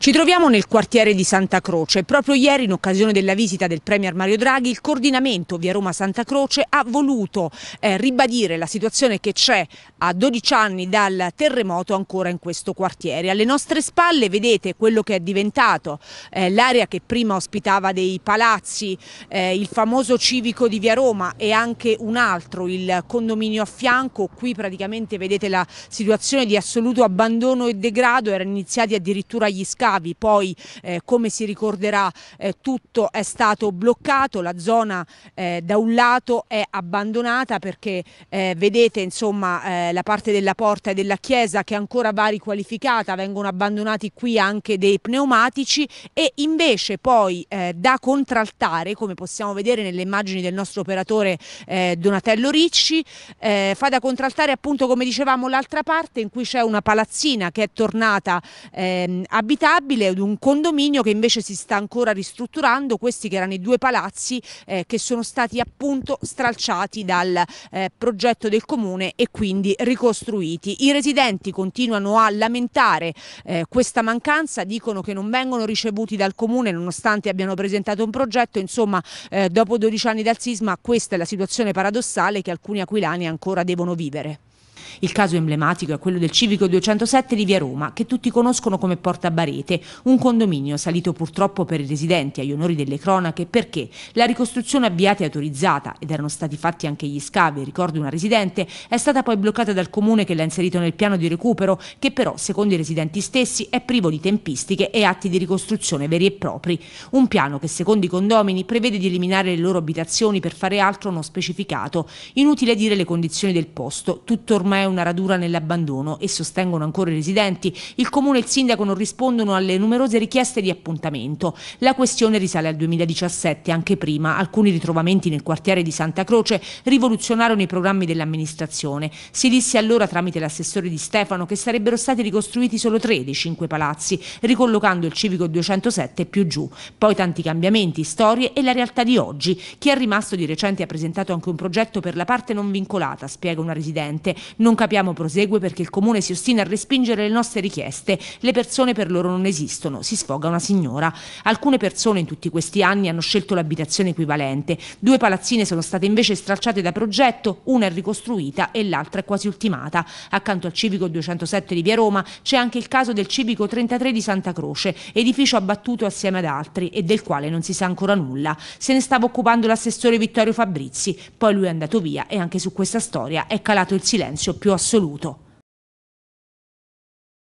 Ci troviamo nel quartiere di Santa Croce. Proprio ieri, in occasione della visita del Premier Mario Draghi, il coordinamento via Roma Santa Croce ha voluto eh, ribadire la situazione che c'è a 12 anni dal terremoto ancora in questo quartiere. Alle nostre spalle vedete quello che è diventato eh, l'area che prima ospitava dei palazzi, eh, il famoso civico di via Roma e anche un altro, il condominio a fianco. Qui praticamente vedete la situazione di assoluto abbandono e degrado, erano iniziati addirittura gli scavi scavi, poi eh, come si ricorderà eh, tutto è stato bloccato, la zona eh, da un lato è abbandonata perché eh, vedete insomma eh, la parte della porta e della chiesa che ancora va riqualificata, vengono abbandonati qui anche dei pneumatici e invece poi eh, da contraltare, come possiamo vedere nelle immagini del nostro operatore Donatello Ricci, fa da contraltare appunto come dicevamo l'altra parte in cui c'è una palazzina che è tornata ehm, abitata stabile ad un condominio che invece si sta ancora ristrutturando, questi che erano i due palazzi eh, che sono stati appunto stralciati dal eh, progetto del comune e quindi ricostruiti. I residenti continuano a lamentare eh, questa mancanza, dicono che non vengono ricevuti dal comune nonostante abbiano presentato un progetto, insomma eh, dopo 12 anni dal sisma questa è la situazione paradossale che alcuni aquilani ancora devono vivere. Il caso emblematico è quello del civico 207 di Via Roma, che tutti conoscono come Porta Barete, un condominio salito purtroppo per i residenti agli onori delle cronache perché la ricostruzione avviata e autorizzata, ed erano stati fatti anche gli scavi, ricordo una residente, è stata poi bloccata dal comune che l'ha inserito nel piano di recupero, che però, secondo i residenti stessi, è privo di tempistiche e atti di ricostruzione veri e propri. Un piano che, secondo i condomini, prevede di eliminare le loro abitazioni per fare altro non specificato. Inutile dire le condizioni del posto, tutto ormai è una radura nell'abbandono e sostengono ancora i residenti. Il comune e il sindaco non rispondono alle numerose richieste di appuntamento. La questione risale al 2017, anche prima. Alcuni ritrovamenti nel quartiere di Santa Croce rivoluzionarono i programmi dell'amministrazione. Si disse allora tramite l'assessore di Stefano che sarebbero stati ricostruiti solo tre dei cinque palazzi, ricollocando il civico 207 più giù. Poi tanti cambiamenti, storie e la realtà di oggi. Chi è rimasto di recente ha presentato anche un progetto per la parte non vincolata, spiega una residente. Non non capiamo, prosegue, perché il comune si ostina a respingere le nostre richieste. Le persone per loro non esistono, si sfoga una signora. Alcune persone in tutti questi anni hanno scelto l'abitazione equivalente. Due palazzine sono state invece stralciate da progetto, una è ricostruita e l'altra è quasi ultimata. Accanto al civico 207 di Via Roma c'è anche il caso del civico 33 di Santa Croce, edificio abbattuto assieme ad altri e del quale non si sa ancora nulla. Se ne stava occupando l'assessore Vittorio Fabrizi, poi lui è andato via e anche su questa storia è calato il silenzio più assoluto.